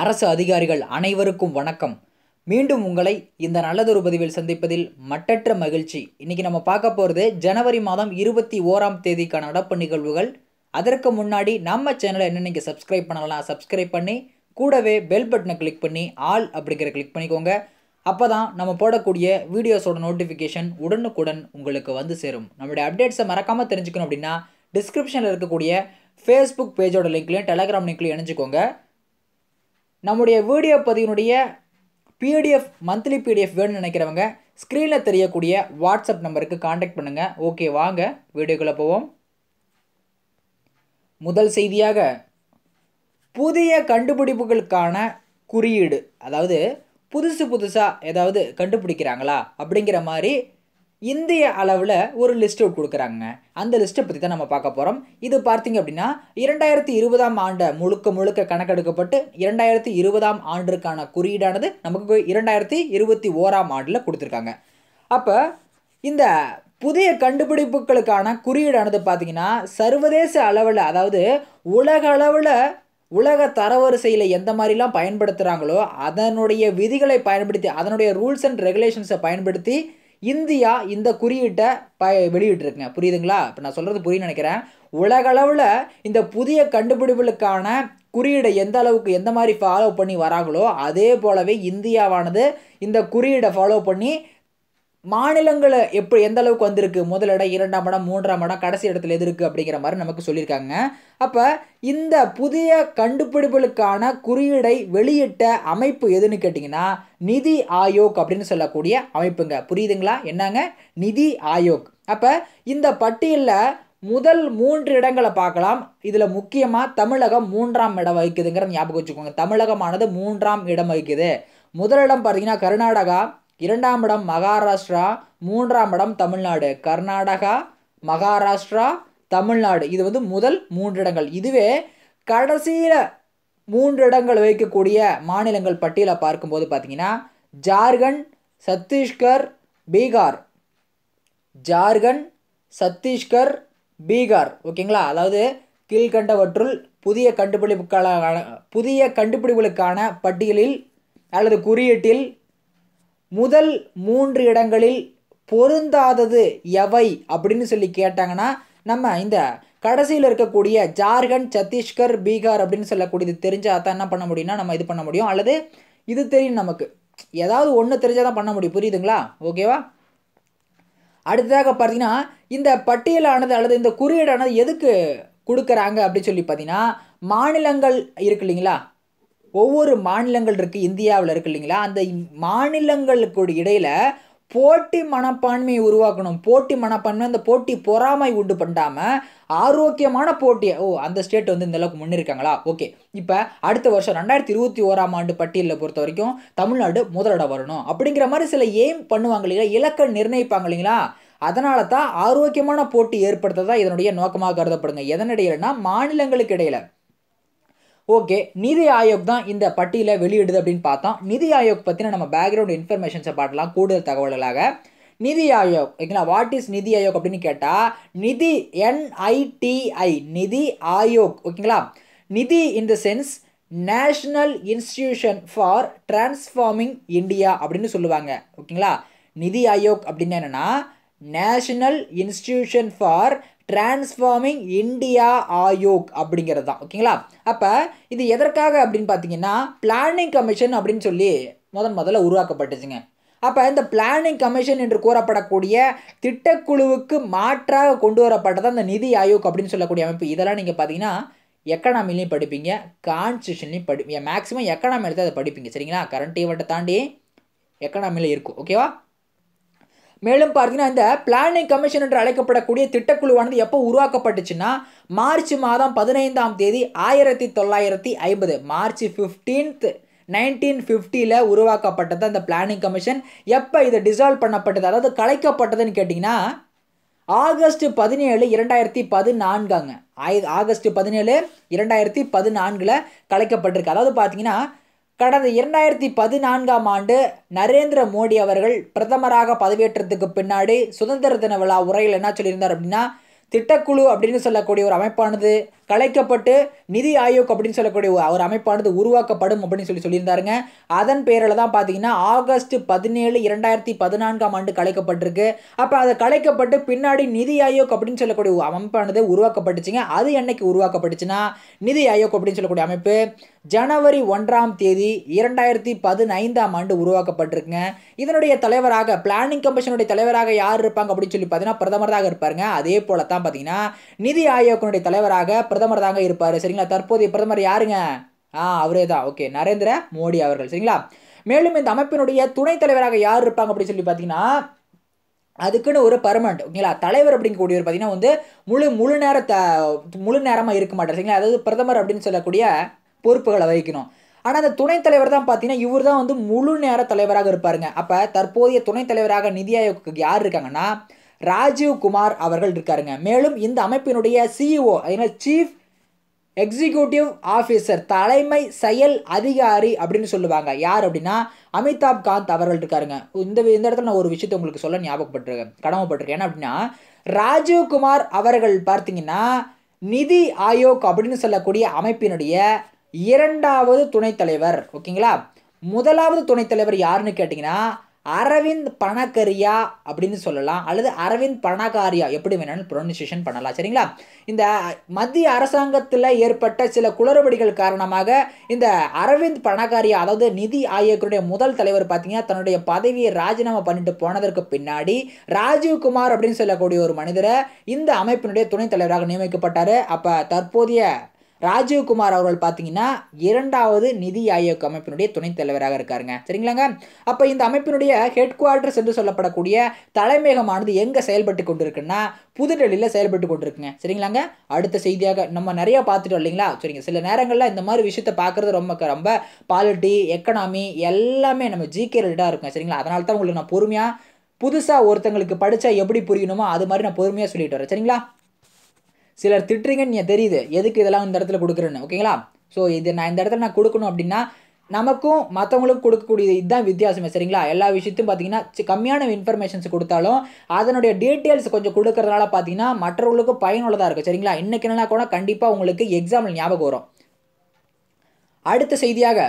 அரசு அதிகாரிகள் அனைவருக்கும் வணக்கம் மீண்டும் உங்களை இந்த நல்லதொரு பதிவில் சந்திப்பதில் மட்டற்ற மகிழ்ச்சி இன்றைக்கி நம்ம பார்க்க போகிறது ஜனவரி மாதம் இருபத்தி ஓராம் தேதிக்கான நடப்பு நிகழ்வுகள் அதற்கு முன்னாடி நம்ம சேனலை என்னென்னைக்கு சப்ஸ்கிரைப் பண்ணலாம் சப்ஸ்கிரைப் பண்ணி கூடவே பெல் பட்டனை கிளிக் பண்ணி ஆல் அப்படிங்கிற கிளிக் பண்ணிக்கோங்க அப்போ தான் நம்ம போடக்கூடிய வீடியோஸோட நோட்டிஃபிகேஷன் உடனுக்குடன் உங்களுக்கு வந்து சேரும் நம்முடைய அப்டேட்ஸை மறக்காமல் தெரிஞ்சுக்கணும் அப்படின்னா டிஸ்கிரிப்ஷனில் இருக்கக்கூடிய ஃபேஸ்புக் பேஜோட லிங்க்லையும் டெலகிராம் லிங்க்லையும் இணைஞ்சிக்கோங்க நம்முடைய வீடியோ பதிவினுடைய பிடிஎஃப் மந்த்லி பிடிஎஃப் வேணும்னு நினைக்கிறவங்க ஸ்க்ரீனில் தெரியக்கூடிய வாட்ஸ்அப் நம்பருக்கு காண்டாக்ட் பண்ணுங்கள் ஓகே வாங்க வீடியோக்குள்ளே போவோம் முதல் செய்தியாக புதிய கண்டுபிடிப்புகளுக்கான குறியீடு அதாவது புதுசு புதுசாக ஏதாவது கண்டுபிடிக்கிறாங்களா அப்படிங்கிற மாதிரி இந்திய அளவில் ஒரு லிஸ்ட் கொடுக்குறாங்க அந்த லிஸ்ட்டை பற்றி தான் நம்ம பார்க்க போகிறோம் இது பார்த்தீங்க அப்படின்னா இரண்டாயிரத்தி இருபதாம் ஆண்டை முழுக்க முழுக்க கணக்கெடுக்கப்பட்டு இரண்டாயிரத்தி இருபதாம் ஆண்டிற்கான குறியீடானது நமக்கு இரண்டாயிரத்தி இருபத்தி ஓராம் ஆண்டில் கொடுத்துருக்காங்க அப்போ இந்த புதிய கண்டுபிடிப்புகளுக்கான குறியீடானது பார்த்திங்கன்னா சர்வதேச அளவில் அதாவது உலக அளவில் உலக தரவரிசையில் எந்த மாதிரிலாம் பயன்படுத்துகிறாங்களோ அதனுடைய விதிகளை பயன்படுத்தி அதனுடைய ரூல்ஸ் அண்ட் ரெகுலேஷன்ஸை பயன்படுத்தி இந்தியா இந்த குறியீட்டை ப வெளியிட்டிருக்குங்க புரியுதுங்களா இப்போ நான் சொல்கிறது புரியுன்னு நினைக்கிறேன் உலகளவில் இந்த புதிய கண்டுபிடிப்புகளுக்கான குறியீடை எந்த அளவுக்கு எந்த மாதிரி ஃபாலோ பண்ணி வராங்களோ அதே போலவே இந்தியாவானது இந்த குறியீடை ஃபாலோ பண்ணி மாநிலங்களை எப்படி எந்த அளவுக்கு வந்திருக்கு முதல் இடம் இரண்டாம் இடம் மூன்றாம் இடம் கடைசி இடத்துல எது இருக்குது அப்படிங்கிற மாதிரி நமக்கு சொல்லியிருக்காங்க அப்போ இந்த புதிய கண்டுபிடிப்புகளுக்கான குறியீடை வெளியிட்ட அமைப்பு எதுன்னு கேட்டிங்கன்னா நிதி ஆயோக் அப்படின்னு சொல்லக்கூடிய அமைப்புங்க புரியுதுங்களா என்னங்க நிதி ஆயோக் அப்போ இந்த பட்டியலில் முதல் மூன்று இடங்களை பார்க்கலாம் இதில் முக்கியமாக தமிழகம் மூன்றாம் இடம் வகிக்குதுங்கிற ஞாபகம் வச்சுக்கோங்க தமிழகமானது மூன்றாம் இடம் வகிக்குது முதலிடம் பார்த்தீங்கன்னா கர்நாடகா இரண்டாம் இடம் மகாராஷ்டிரா மூன்றாம் இடம் தமிழ்நாடு கர்நாடகா மகாராஷ்டிரா தமிழ்நாடு இது வந்து முதல் மூன்று இடங்கள் இதுவே கடைசியில் மூன்று இடங்கள் வைக்கக்கூடிய மாநிலங்கள் பட்டியலை பார்க்கும்போது பார்த்தீங்கன்னா ஜார்க்கண்ட் சத்தீஸ்கர் பீகார் ஜார்க்கண்ட் சத்தீஸ்கர் பீகார் ஓகேங்களா அதாவது கீழ்கண்டவற்றுள் புதிய கண்டுபிடிப்புக்கான புதிய கண்டுபிடிப்புகளுக்கான பட்டியலில் அல்லது குறியீட்டில் முதல் மூன்று இடங்களில் பொருந்தாதது எவை அப்படின்னு சொல்லி கேட்டாங்கன்னா நம்ம இந்த கடைசியில் இருக்கக்கூடிய ஜார்க்கண்ட் சத்தீஸ்கர் பீகார் அப்படின்னு சொல்லக்கூடியது தெரிஞ்சால் தான் என்ன பண்ண முடியும்னா நம்ம இது பண்ண முடியும் அல்லது இது தெரியும் நமக்கு ஏதாவது ஒன்று தெரிஞ்சால் தான் பண்ண முடியும் புரியுதுங்களா ஓகேவா அடுத்ததாக பார்த்தீங்கன்னா இந்த பட்டியலானது அல்லது இந்த குறியீடானது எதுக்கு கொடுக்குறாங்க அப்படின்னு சொல்லி பார்த்தீங்கன்னா மாநிலங்கள் இருக்கு இல்லைங்களா ஒவ்வொரு மாநிலங்கள் இருக்குது இந்தியாவில் இருக்குது இல்லைங்களா அந்த மாநிலங்களுக்கு இடையில் போட்டி மனப்பான்மையை உருவாக்கணும் போட்டி மனப்பான்மை அந்த போட்டி பொறாமை உண்டு பண்ணாமல் ஆரோக்கியமான போட்டி ஓ அந்த ஸ்டேட் வந்து இந்த அளவுக்கு முன்னிருக்காங்களா ஓகே இப்போ அடுத்த வருஷம் ரெண்டாயிரத்தி இருபத்தி ஓராம் ஆண்டு பட்டியலில் பொறுத்த வரைக்கும் தமிழ்நாடு முதலிடம் வரணும் அப்படிங்கிற மாதிரி சில எய்ம் பண்ணுவாங்க இல்லைங்களா இலக்கை நிர்ணயிப்பாங்க இல்லைங்களா அதனால தான் ஆரோக்கியமான போட்டி ஏற்படுத்துறதா இதனுடைய நோக்கமாக கருதப்படுங்க எதனிடையிலனா மாநிலங்களுக்கு இடையில் ஓகே நிதி ஆயோக் தான் இந்த பட்டியலை வெளியிடுது அப்படின்னு பார்த்தோம் நிதி ஆயோக் பற்றின நம்ம பேக்ரவுண்ட் இன்ஃபர்மேஷன்ஸை பாட்டலாம் கூடுதல் தகவல்களாக நிதி ஆயோக் ஓகேங்களா வாட் இஸ் நிதி ஆயோக் அப்படின்னு கேட்டால் நிதி என்ஐடிஐ நிதி ஆயோக் ஓகேங்களா Niti in the sense national institution for transforming India அப்படின்னு சொல்லுவாங்க ஓகேங்களா நிதி ஆயோக் அப்படின்னு என்னென்னா national institution for transforming India Aayog அப்படிங்கிறது தான் ஓகேங்களா அப்போ இது எதற்காக அப்படின்னு பார்த்தீங்கன்னா பிளானிங் கமிஷன் அப்படின்னு சொல்லி முதன் முதல்ல உருவாக்கப்பட்டுச்சுங்க அப்போ இந்த பிளானிங் கமிஷன் என்று கூறப்படக்கூடிய திட்டக்குழுவுக்கு மாற்றாக கொண்டு வரப்பட்டதான் இந்த நிதி ஆயோக் அப்படின்னு சொல்லக்கூடிய அமைப்பு இதெல்லாம் நீங்கள் பார்த்தீங்கன்னா எக்கனாமிலையும் படிப்பீங்க கான்ஸ்டியூஷன்லையும் படிப்பீங்க மேக்ஸிமம் எக்கனாமியில் தான் அதை படிப்பீங்க சரிங்களா கரண்ட் ஈவெண்ட்டை தாண்டி எக்கனாமியில் இருக்கும் ஓகேவா மேலும் பார்த்தீங்கன்னா இந்த பிளானிங் கமிஷன் என்று அழைக்கப்படக்கூடிய திட்டக்குழுவானது எப்போ உருவாக்கப்பட்டுச்சுன்னா மார்ச் மாதம் பதினைந்தாம் தேதி ஆயிரத்தி தொள்ளாயிரத்தி ஐம்பது மார்ச் ஃபிஃப்டீன்த் நைன்டீன் ஃபிஃப்டியில் உருவாக்கப்பட்டது அந்த பிளானிங் கமிஷன் எப்போ இது டிசால்வ் பண்ணப்பட்டது அதாவது கலைக்கப்பட்டதுன்னு கேட்டிங்கன்னா ஆகஸ்ட் பதினேழு இரண்டாயிரத்தி பதினான்காங்க ஆகஸ்ட் பதினேழு இரண்டாயிரத்தி பதினான்கில் கலைக்கப்பட்டிருக்கு அதாவது பார்த்தீங்கன்னா கடந்த இரண்டாயிரத்தி பதினான்காம் ஆண்டு நரேந்திர மோடி அவர்கள் பிரதமராக பதவியேற்றத்துக்கு பின்னாடி சுதந்திர தின விழா உரையில் என்ன சொல்லியிருந்தார் அப்படின்னா திட்டக்குழு அப்படின்னு சொல்லக்கூடிய ஒரு அமைப்பானது கலைக்கப்பட்டு நிதி ஆயோக் அப்படின்னு சொல்லக்கூடிய ஒரு அமைப்பானது உருவாக்கப்படும் அப்படின்னு சொல்லி சொல்லியிருந்தாருங்க அதன் பேரில் தான் பார்த்தீங்கன்னா ஆகஸ்ட் பதினேழு இரண்டாயிரத்தி பதினான்காம் ஆண்டு கலைக்கப்பட்டிருக்கு அப்போ அதை கலைக்கப்பட்டு பின்னாடி நிதி ஆயோக் அப்படின்னு சொல்லக்கூடிய அமைப்பானது உருவாக்கப்பட்டுச்சுங்க அது என்னைக்கு உருவாக்கப்பட்டுச்சுன்னா நிதி ஆயோக் அப்படின்னு சொல்லக்கூடிய அமைப்பு ஜனவரி ஒன்றாம் தேதி இரண்டாயிரத்தி பதினைந்தாம் ஆண்டு உருவாக்கப்பட்டிருக்குங்க இதனுடைய தலைவராக பிளானிங் கமிஷனுடைய தலைவராக யார் இருப்பாங்க அப்படின்னு சொல்லி பார்த்தீங்கன்னா பிரதமர் தான் இருப்பாருங்க அதே போல தான் பார்த்தீங்கன்னா நிதி ஆயோகனுடைய தலைவராக பிரதமர் தாங்க இருப்பார் சரிங்களா தற்போதைய பிரதமர் யாருங்க ஆ அவரே தான் ஓகே நரேந்திர மோடி அவர்கள் சரிங்களா மேலும் இந்த அமைப்பினுடைய துணைத் தலைவராக யார் இருப்பாங்க அப்படின்னு சொல்லி பார்த்தீங்கன்னா அதுக்குன்னு ஒரு பர்மனண்ட் ஓகேங்களா தலைவர் அப்படிங்கக்கூடியவர் பார்த்தீங்கன்னா வந்து முழு முழு நேர த முழு நேரமாக இருக்க மாட்டார் சரிங்களா அதாவது பிரதமர் அப்படின்னு சொல்லக்கூடிய பொறுப்புகளை வகிக்கணும் ஆனால் அந்த துணைத் தலைவர் தான் பார்த்தீங்கன்னா இவர் தான் வந்து முழு நேர தலைவராக இருப்பாருங்க அப்போ தற்போதைய துணைத் தலைவராக நிதி ஆயோக்கு யார் இருக்காங்கன்னா ராஜீவ் குமார் அவர்கள் இருக்காருங்க மேலும் இந்த அமைப்பினுடைய சிஇஓ அதனால் சீஃப் எக்ஸிக்யூட்டிவ் ஆஃபீஸர் தலைமை செயல் அதிகாரி அப்படின்னு சொல்லுவாங்க யார் அப்படின்னா அமிதாப் காந்த் அவர்கள் இருக்காருங்க இந்த இந்த இடத்துல நான் ஒரு விஷயத்தை உங்களுக்கு சொல்ல ஞாபகப்பட்டிருக்கேன் கடமைப்பட்டிருக்கேன் என்ன அப்படின்னா ராஜீவ்குமார் அவர்கள் பார்த்தீங்கன்னா நிதி ஆயோக் அப்படின்னு சொல்லக்கூடிய அமைப்பினுடைய இரண்டாவது துணைத் தலைவர் ஓகேங்களா முதலாவது துணைத் தலைவர் யாருன்னு கேட்டிங்கன்னா அரவிந்த் பணக்கரியா அப்படின்னு சொல்லலாம் அல்லது அரவிந்த் பணக்காரியா எப்படி வேணாலும் ப்ரொனன்சியேஷன் பண்ணலாம் சரிங்களா இந்த மத்திய அரசாங்கத்தில் ஏற்பட்ட சில குளறுபடிகள் காரணமாக இந்த அரவிந்த் பணக்காரியா அதாவது நிதி ஆயோக்கருடைய முதல் தலைவர் பார்த்தீங்கன்னா தன்னுடைய பதவியை ராஜினாமா பண்ணிட்டு போனதற்கு பின்னாடி ராஜீவ்குமார் அப்படின்னு சொல்லக்கூடிய ஒரு மனிதரை இந்த அமைப்பினுடைய துணைத் தலைவராக நியமிக்கப்பட்டார் அப்போ தற்போதைய ராஜீவ்குமார் அவர்கள் பார்த்தீங்கன்னா இரண்டாவது நிதி ஆயோக் அமைப்பினுடைய துணைத் தலைவராக இருக்காருங்க சரிங்களாங்க அப்போ இந்த அமைப்பினுடைய ஹெட் குவார்டர்ஸ் என்று சொல்லப்படக்கூடிய தலைமையகமானது எங்கே செயல்பட்டு கொண்டிருக்குன்னா புதுடெல்லியில் செயல்பட்டு கொண்டிருக்குங்க சரிங்களாங்க அடுத்த செய்தியாக நம்ம நிறையா பார்த்துட்டோம் இல்லைங்களா சரிங்க சில நேரங்களில் இந்த மாதிரி விஷயத்தை பார்க்குறது ரொம்ப ரொம்ப பாலிட்டி எக்கனாமி எல்லாமே நம்ம ஜிகே ரிலேட்டாக இருக்கும் சரிங்களா அதனால தான் உங்களுக்கு நான் பொறுமையாக புதுசாக ஒருத்தங்களுக்கு படித்தா எப்படி புரியணுமோ அது மாதிரி நான் பொறுமையாக சொல்லிட்டு வரேன் சரிங்களா சிலர் திட்டுறீங்கன்னு தெரியுது எதுக்கு இதெல்லாம் இந்த இடத்துல கொடுக்குறேன்னு ஓகேங்களா ஸோ இது நான் இந்த இடத்துல நான் கொடுக்கணும் அப்படின்னா நமக்கும் மற்றவங்களுக்கும் கொடுக்கக்கூடிய இதுதான் வித்தியாசமே சரிங்களா எல்லா விஷயத்தையும் பார்த்தீங்கன்னா கம்மியான இன்ஃபர்மேஷன்ஸ் கொடுத்தாலும் அதனுடைய டீட்டெயில்ஸ் கொஞ்சம் கொடுக்கறதுனால பார்த்தீங்கன்னா மற்றவங்களுக்கும் பயனுள்ளதாக இருக்குது சரிங்களா இன்னைக்கு என்னன்னா கூட கண்டிப்பாக உங்களுக்கு எக்ஸாம்பிள் ஞாபகம் வரும் அடுத்த செய்தியாக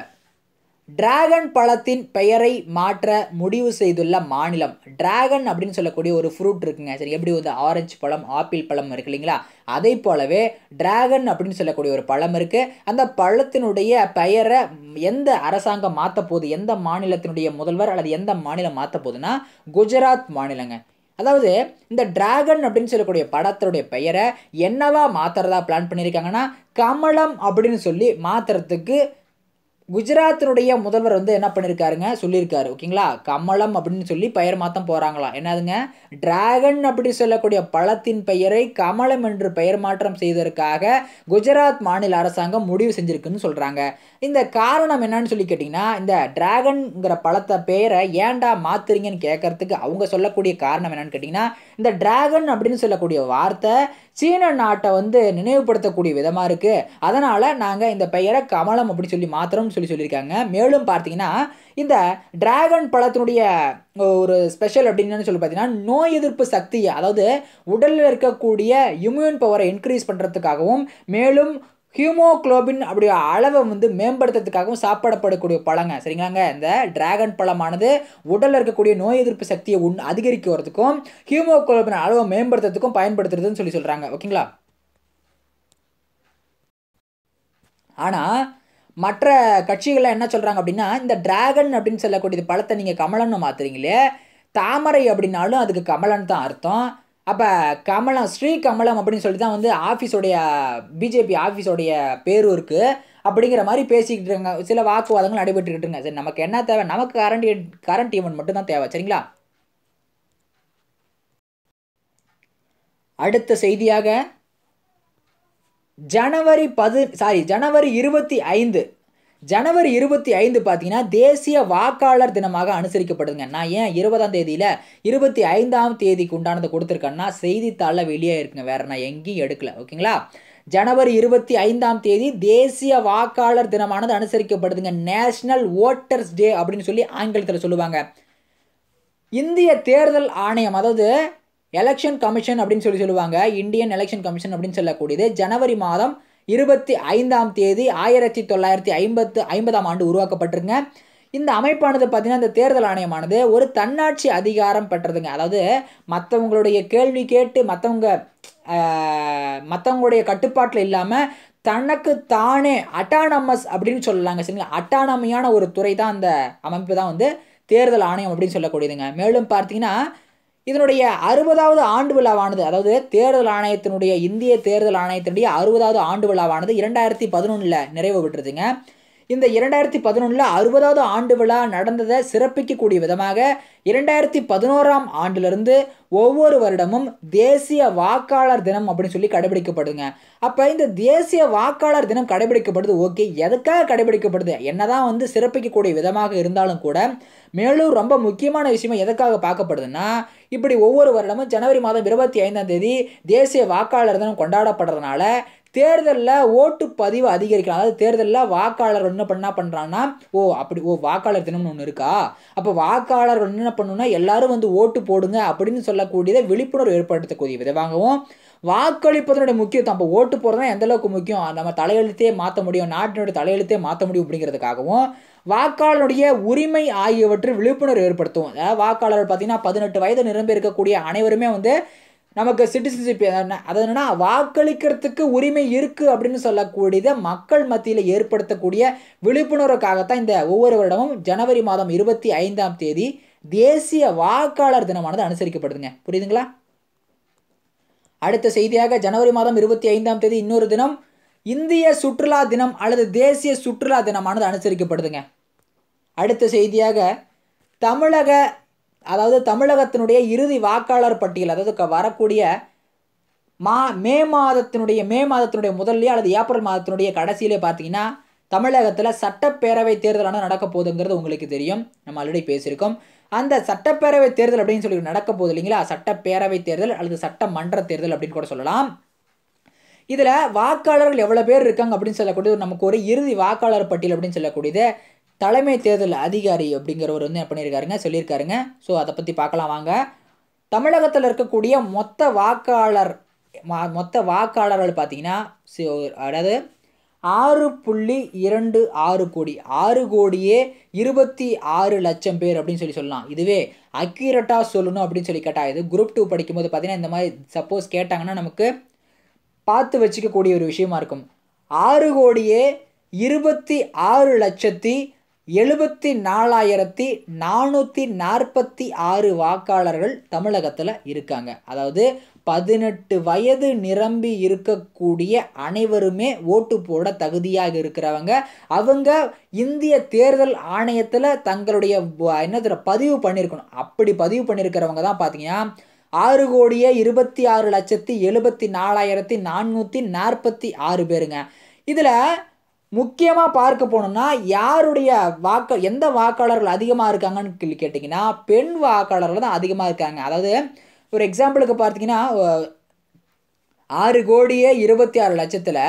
டிராகன் பழத்தின் பெயரை மாற்ற முடிவு செய்துள்ள மாநிலம் டிராகன் அப்படின்னு சொல்லக்கூடிய ஒரு ஃப்ரூட் இருக்குங்க சரி எப்படி வந்து ஆரஞ்சு பழம் ஆப்பிள் பழம் இருக்கு இல்லைங்களா அதே போலவே டிராகன் அப்படின்னு சொல்லக்கூடிய ஒரு பழம் இருக்குது அந்த பழத்தினுடைய பெயரை எந்த அரசாங்கம் மாற்ற போது எந்த மாநிலத்தினுடைய முதல்வர் அல்லது எந்த மாநிலம் மாற்ற போதுன்னா குஜராத் மாநிலங்க அதாவது இந்த டிராகன் அப்படின்னு சொல்லக்கூடிய படத்தினுடைய பெயரை என்னவா மாத்துறதா பிளான் பண்ணியிருக்காங்கன்னா கமலம் அப்படின்னு சொல்லி மாத்துறதுக்கு குஜராத்தினுடைய முதல்வர் வந்து என்ன பண்ணியிருக்காருங்க சொல்லியிருக்காரு ஓகேங்களா கமலம் அப்படின்னு சொல்லி பெயர் மாற்றம் போகிறாங்களாம் என்னதுங்க டிராகன் அப்படி சொல்லக்கூடிய பழத்தின் பெயரை கமலம் என்று பெயர் மாற்றம் செய்ததற்காக குஜராத் மாநில அரசாங்கம் முடிவு செஞ்சிருக்குன்னு சொல்கிறாங்க இந்த காரணம் என்னன்னு சொல்லி கேட்டிங்கன்னா இந்த டிராகன்ங்கிற பழத்தை பெயரை ஏன்டா மாத்துறீங்கன்னு கேட்கறதுக்கு அவங்க சொல்லக்கூடிய காரணம் என்னன்னு கேட்டிங்கன்னா இந்த டிராகன் அப்படின்னு சொல்லக்கூடிய வார்த்தை சீன நாட்டை வந்து நினைவுபடுத்தக்கூடிய விதமாக இருக்குது அதனால் நாங்கள் இந்த பெயரை கமலம் அப்படி சொல்லி மாத்திரம் சொல்லி சொல்லியிருக்காங்க மேலும் பார்த்தீங்கன்னா இந்த டிராகன் பழத்தினுடைய ஒரு ஸ்பெஷல் அப்படின்னு சொல்லி பார்த்தீங்கன்னா நோய் எதிர்ப்பு சக்தியை அதாவது உடலில் இருக்கக்கூடிய இம்யூன் பவரை இன்க்ரீஸ் பண்ணுறதுக்காகவும் மேலும் ஹியூமோக்ளோபின் அப்படி அளவை வந்து மேம்படுத்துறதுக்காகவும் சாப்பிடப்படக்கூடிய பழங்க சரிங்களாங்க இந்த டிராகன் பழமானது உடலில் இருக்கக்கூடிய நோய் எதிர்ப்பு சக்தியை உண் அதிகரிக்க வரதுக்கும் ஹியூமோக்ளோபின் அளவை மேம்படுத்துறதுக்கும் பயன்படுத்துறதுன்னு சொல்லி சொல்கிறாங்க ஓகேங்களா ஆனால் மற்ற கட்சிகள்லாம் என்ன சொல்கிறாங்க அப்படின்னா இந்த டிராகன் அப்படின்னு சொல்லக்கூடிய பழத்தை நீங்கள் கமலன்னு மாற்றுறீங்களே தாமரை அப்படின்னாலும் அதுக்கு கமலன் தான் அர்த்தம் அப்போ கமலம் ஸ்ரீ கமலம் அப்படின்னு சொல்லி தான் வந்து ஆஃபீஸோடைய பிஜேபி ஆஃபீஸோடைய பேரும் இருக்குது அப்படிங்கிற மாதிரி பேசிக்கிட்டு இருங்க சில வாக்குவாதங்கள் நடைபெற்றுக்கிட்டு இருங்க சரி நமக்கு என்ன தேவை நமக்கு கரண்ட் கரண்ட் ஈவெண்ட் மட்டும்தான் தேவை சரிங்களா அடுத்த செய்தியாக ஜனவரி பது சாரி ஜனவரி இருபத்தி ஐந்து ஜனவரி இருபத்தி ஐந்து பார்த்தீங்கன்னா தேசிய வாக்காளர் தினமாக அனுசரிக்கப்படுதுங்க நான் ஏன் இருபதாம் தேதியில் இருபத்தி ஐந்தாம் தேதிக்கு உண்டானது கொடுத்துருக்கேன்னா செய்தித்தாளில் வெளியே இருக்குங்க வேறு நான் எங்கேயும் எடுக்கல ஓகேங்களா ஜனவரி இருபத்தி ஐந்தாம் தேதி தேசிய வாக்காளர் தினமானது அனுசரிக்கப்படுதுங்க நேஷனல் ஓட்டர்ஸ் டே அப்படின்னு சொல்லி ஆங்கிலத்தில் சொல்லுவாங்க இந்திய தேர்தல் ஆணையம் அதாவது எலெக்ஷன் கமிஷன் அப்படின்னு சொல்லி சொல்லுவாங்க இந்தியன் எலெக்ஷன் கமிஷன் அப்படின்னு சொல்லக்கூடியது ஜனவரி மாதம் இருபத்தி ஐந்தாம் தேதி ஆயிரத்தி தொள்ளாயிரத்தி ஐம்பத்து ஐம்பதாம் ஆண்டு உருவாக்கப்பட்டிருங்க இந்த அமைப்பானது பார்த்தீங்கன்னா இந்த தேர்தல் ஆணையமானது ஒரு தன்னாட்சி அதிகாரம் பெற்றதுங்க அதாவது மற்றவங்களுடைய கேள்வி கேட்டு மற்றவங்க மற்றவங்களுடைய கட்டுப்பாட்டில் இல்லாமல் தனக்கு தானே அட்டானமஸ் அப்படின்னு சொல்லலாங்க சரிங்களா அட்டானமியான ஒரு துறை தான் அந்த அமைப்பு தான் வந்து தேர்தல் ஆணையம் அப்படின்னு சொல்லக்கூடியதுங்க மேலும் பார்த்தீங்கன்னா இதனுடைய அறுபதாவது ஆண்டு விழாவானது அதாவது தேர்தல் ஆணையத்தினுடைய இந்திய தேர்தல் ஆணையத்தினுடைய அறுபதாவது ஆண்டு விழாவானது இரண்டாயிரத்தி பதினொன்றில் நிறைவு பெற்றதுங்க இந்த இரண்டாயிரத்தி பதினொன்றில் அறுபதாவது ஆண்டு விழா நடந்ததை சிறப்பிக்கக்கூடிய விதமாக இரண்டாயிரத்தி பதினோராம் ஆண்டிலிருந்து ஒவ்வொரு வருடமும் தேசிய வாக்காளர் தினம் அப்படின்னு சொல்லி கடைபிடிக்கப்படுங்க அப்போ இந்த தேசிய வாக்காளர் தினம் கடைபிடிக்கப்படுது ஓகே எதுக்காக கடைபிடிக்கப்படுது என்னதான் வந்து சிறப்பிக்கக்கூடிய விதமாக இருந்தாலும் கூட மேலும் ரொம்ப முக்கியமான விஷயம் எதுக்காக பார்க்கப்படுதுன்னா இப்படி ஒவ்வொரு வருடமும் ஜனவரி மாதம் இருபத்தி ஐந்தாம் தேதி தேசிய வாக்காளர் தினம் கொண்டாடப்படுறதுனால தேர்தலில் ஓட்டு பதிவு அதிகரிக்கலாம் அதாவது தேர்தலில் வாக்காளர் என்ன பண்ணால் பண்ணுறான்னா ஓ அப்படி ஓ வாக்காளர் தினம்னு ஒன்று இருக்கா அப்போ வாக்காளர் என்ன பண்ணணுன்னா எல்லாரும் வந்து ஓட்டு போடுங்க அப்படின்னு சொல்லக்கூடியதை விழிப்புணர்வு ஏற்படுத்தக்கூடிய விதவாகவும் வாக்களிப்பதனுடைய முக்கியத்துவம் அப்போ ஓட்டு போடுறதுனா எந்த அளவுக்கு முக்கியம் நம்ம தலையெழுத்தே மாற்ற முடியும் நாட்டினுடைய தலையெழுத்தே மாற்ற முடியும் அப்படிங்கிறதுக்காகவும் வாக்காளருடைய உரிமை ஆகியவற்றை விழிப்புணர்வு ஏற்படுத்தும் அதாவது வாக்காளர் பார்த்திங்கன்னா பதினெட்டு வயது நிரம்பி இருக்கக்கூடிய அனைவருமே வந்து நமக்கு சிட்டிசன்ஷிப் அது என்னென்னா வாக்களிக்கிறதுக்கு உரிமை இருக்குது அப்படின்னு சொல்லக்கூடியதை மக்கள் மத்தியில் ஏற்படுத்தக்கூடிய விழிப்புணர்வுக்காகத்தான் இந்த ஒவ்வொரு வருடமும் ஜனவரி மாதம் இருபத்தி ஐந்தாம் தேதி தேசிய வாக்காளர் தினமானது அனுசரிக்கப்படுதுங்க புரியுதுங்களா அடுத்த செய்தியாக ஜனவரி மாதம் இருபத்தி ஐந்தாம் தேதி இன்னொரு தினம் இந்திய சுற்றுலா தினம் அல்லது தேசிய சுற்றுலா தினமானது அனுசரிக்கப்படுதுங்க அடுத்த செய்தியாக தமிழக அதாவது தமிழகத்தினுடைய இறுதி வாக்காளர் பட்டியல் அதாவது வரக்கூடிய மா மே மாதத்தினுடைய மே மாதத்தினுடைய முதல்லையே அல்லது ஏப்ரல் மாதத்தினுடைய கடைசியிலே பார்த்தீங்கன்னா தமிழகத்தில் சட்டப்பேரவை தேர்தலான நடக்க போகுதுங்கிறது உங்களுக்கு தெரியும் நம்ம ஆல்ரெடி பேசியிருக்கோம் அந்த சட்டப்பேரவை தேர்தல் அப்படின்னு சொல்லி நடக்க போகுது இல்லைங்களா சட்டப்பேரவை தேர்தல் அல்லது சட்டமன்ற தேர்தல் அப்படின்னு கூட சொல்லலாம் இதில் வாக்காளர்கள் எவ்வளோ பேர் இருக்காங்க அப்படின்னு சொல்லக்கூடியது நமக்கு ஒரு இறுதி வாக்காளர் பட்டியல் அப்படின்னு சொல்லக்கூடியது தலைமை தேர்தல் அதிகாரி அப்படிங்கிறவர் வந்து என்ன பண்ணியிருக்காருங்க சொல்லியிருக்காருங்க ஸோ அதை பற்றி பார்க்கலாம் வாங்க தமிழகத்தில் இருக்கக்கூடிய மொத்த வாக்காளர் மொத்த வாக்காளர்கள் பார்த்தீங்கன்னா அதாவது ஆறு புள்ளி இரண்டு ஆறு கோடி ஆறு கோடியே இருபத்தி ஆறு லட்சம் பேர் அப்படின்னு சொல்லி சொல்லலாம் இதுவே அக்யூரட்டாக சொல்லணும் அப்படின்னு சொல்லி கேட்டால் இது குரூப் டூ படிக்கும்போது பார்த்தீங்கன்னா இந்த மாதிரி சப்போஸ் கேட்டாங்கன்னா நமக்கு பார்த்து வச்சுக்கக்கூடிய ஒரு விஷயமா இருக்கும் ஆறு கோடியே இருபத்தி ஆறு லட்சத்தி எழுபத்தி நாலாயிரத்தி நானூற்றி நாற்பத்தி ஆறு வாக்காளர்கள் தமிழகத்தில் இருக்காங்க அதாவது பதினெட்டு வயது நிரம்பி இருக்கக்கூடிய அனைவருமே ஓட்டு போட தகுதியாக இருக்கிறவங்க அவங்க இந்திய தேர்தல் ஆணையத்தில் தங்களுடைய என்ன பதிவு பண்ணியிருக்கணும் அப்படி பதிவு பண்ணியிருக்கிறவங்க தான் பார்த்தீங்கன்னா ஆறு கோடியே இருபத்தி ஆறு லட்சத்தி எழுபத்தி நாலாயிரத்தி நானூற்றி நாற்பத்தி ஆறு பேருங்க இதில் முக்கியமாக பார்க்க போனோம்னா யாருடைய வாக்க எந்த வாக்காளர்கள் அதிகமாக இருக்காங்கன்னு கேட்டிங்கன்னா பெண் வாக்காளர்கள் தான் அதிகமாக இருக்காங்க அதாவது ஒரு எக்ஸாம்பிளுக்கு பார்த்தீங்கன்னா ஆறு கோடியே இருபத்தி ஆறு லட்சத்தில்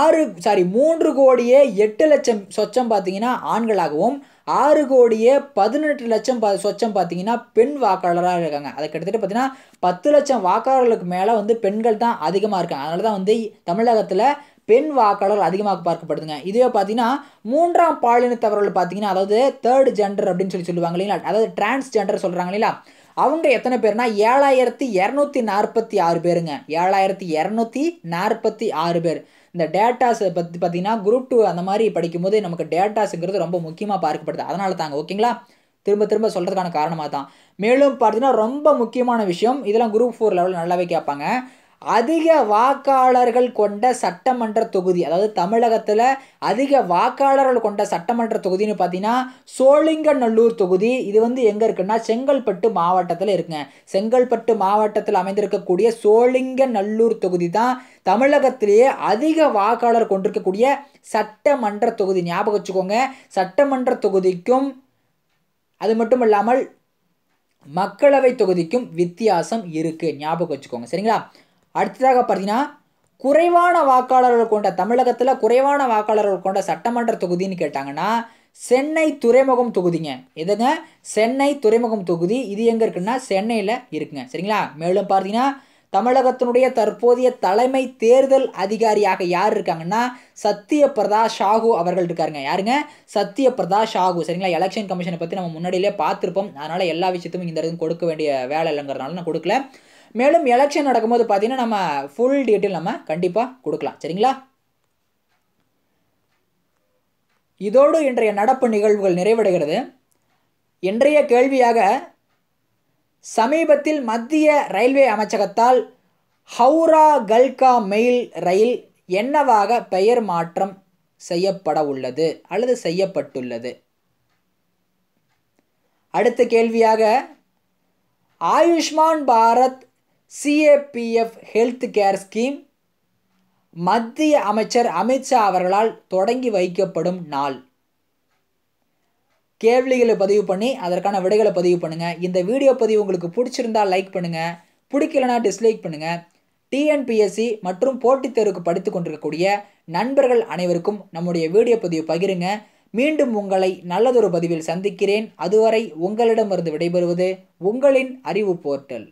ஆறு சாரி மூன்று கோடியே எட்டு லட்சம் சொச்சம் பார்த்தீங்கன்னா ஆண்களாகவும் ஆறு கோடியே பதினெட்டு லட்சம் ப சொச்சம் பார்த்தீங்கன்னா பெண் வாக்காளராக இருக்காங்க அதை கிட்டத்தட்ட பார்த்தீங்கன்னா பத்து லட்சம் வாக்காளர்களுக்கு மேலே வந்து பெண்கள் தான் அதிகமாக இருக்காங்க அதனால தான் வந்து தமிழகத்தில் பெண் வாக்காளர் அதிகமாக பார்க்கப்படுதுங்க இதுவே பார்த்தீங்கன்னா மூன்றாம் பாலினத்தவர்கள் பார்த்தீங்கன்னா அதாவது தேர்ட் ஜெண்டர் அப்படின்னு சொல்லி சொல்லுவாங்க இல்லைங்களா அதாவது டிரான்ஸ்ஜெண்டர் சொல்கிறாங்க இல்லைங்களா அவங்க எத்தனை பேர்னா ஏழாயிரத்தி இரநூத்தி நாற்பத்தி ஆறு பேருங்க ஏழாயிரத்தி இரநூத்தி நாற்பத்தி ஆறு பேர் இந்த டேட்டாஸ் பற்றி பார்த்தீங்கன்னா குரூப் டூ அந்த மாதிரி படிக்கும்போது நமக்கு டேட்டாஸுங்கிறது ரொம்ப முக்கியமாக பார்க்கப்படுது அதனால தாங்க ஓகேங்களா திரும்ப திரும்ப சொல்கிறதுக்கான காரணமாக தான் மேலும் பார்த்தீங்கன்னா ரொம்ப முக்கியமான விஷயம் இதெல்லாம் குரூப் ஃபோர் லெவலில் நல்லாவே கேட்பாங்க அதிக வாக்காளர்கள் கொண்ட சட்டமன்ற தொகுதி அதாவது தமிழகத்தில் அதிக வாக்காளர்கள் கொண்ட சட்டமன்ற தொகுதின்னு பார்த்தீங்கன்னா சோழிங்கநல்லூர் தொகுதி இது வந்து எங்கே இருக்குன்னா செங்கல்பட்டு மாவட்டத்தில் இருக்குங்க செங்கல்பட்டு மாவட்டத்தில் அமைந்திருக்கக்கூடிய சோழிங்கநல்லூர் தொகுதி தான் தமிழகத்திலேயே அதிக வாக்காளர் கொண்டிருக்கக்கூடிய சட்டமன்ற தொகுதி ஞாபகம் வச்சுக்கோங்க சட்டமன்ற தொகுதிக்கும் அது மட்டும் இல்லாமல் மக்களவை தொகுதிக்கும் வித்தியாசம் இருக்குது ஞாபகம் வச்சுக்கோங்க சரிங்களா அடுத்ததாக பார்த்தீங்கன்னா குறைவான வாக்காளர்கள் கொண்ட தமிழகத்தில் குறைவான வாக்காளர்கள் கொண்ட சட்டமன்ற தொகுதின்னு கேட்டாங்கன்னா சென்னை துறைமுகம் தொகுதிங்க எதுங்க சென்னை துறைமுகம் தொகுதி இது எங்கே இருக்குன்னா சென்னையில் இருக்குங்க சரிங்களா மேலும் பார்த்தீங்கன்னா தமிழகத்தினுடைய தற்போதைய தலைமை தேர்தல் அதிகாரியாக யார் இருக்காங்கன்னா சத்யபிரதா ஷாகு அவர்கள் இருக்காருங்க யாருங்க சத்யபிரதா ஷாகு சரிங்களா எலெக்ஷன் கமிஷனை பற்றி நம்ம முன்னாடியிலே பார்த்துருப்போம் அதனால் எல்லா விஷயத்தையும் இந்த கொடுக்க வேண்டிய வேலை இல்லைங்கிறதுனால நான் கொடுக்கல மேலும் எலெக்ஷன் நடக்கும்போது பார்த்தீங்கன்னா நம்ம ஃபுல் டீட்டெயில் நம்ம கண்டிப்பாக கொடுக்கலாம் சரிங்களா இதோடு இன்றைய நடப்பு நிகழ்வுகள் நிறைவடைகிறது இன்றைய கேள்வியாக சமீபத்தில் மத்திய ரயில்வே அமைச்சகத்தால் ஹவுரா கல்கா மெயில் ரயில் என்னவாக பெயர் மாற்றம் செய்யப்பட உள்ளது அல்லது செய்யப்பட்டுள்ளது அடுத்த கேள்வியாக Ayushman Bharat CAPF health care scheme மத்திய அமைச்சர் அமித்ஷா அவர்களால் தொடங்கி வைக்கப்படும் நாள் கேள்விகளை பதிவு பண்ணி அதற்கான விடைகளை பதிவு பண்ணுங்கள் இந்த வீடியோ பதிவு உங்களுக்கு பிடிச்சிருந்தால் லைக் பண்ணுங்கள் பிடிக்கலனா டிஸ்லைக் பண்ணுங்கள் டிஎன்பிஎஸ்சி மற்றும் போட்டித் தேர்வுக்கு படித்து கொண்டிருக்கக்கூடிய நண்பர்கள் அனைவருக்கும் நம்முடைய வீடியோ பதிவு பகிருங்க மீண்டும் உங்களை நல்லதொரு பதிவில் சந்திக்கிறேன் அதுவரை உங்களிடமிருந்து விடைபெறுவது உங்களின் அறிவு போர்ட்டல்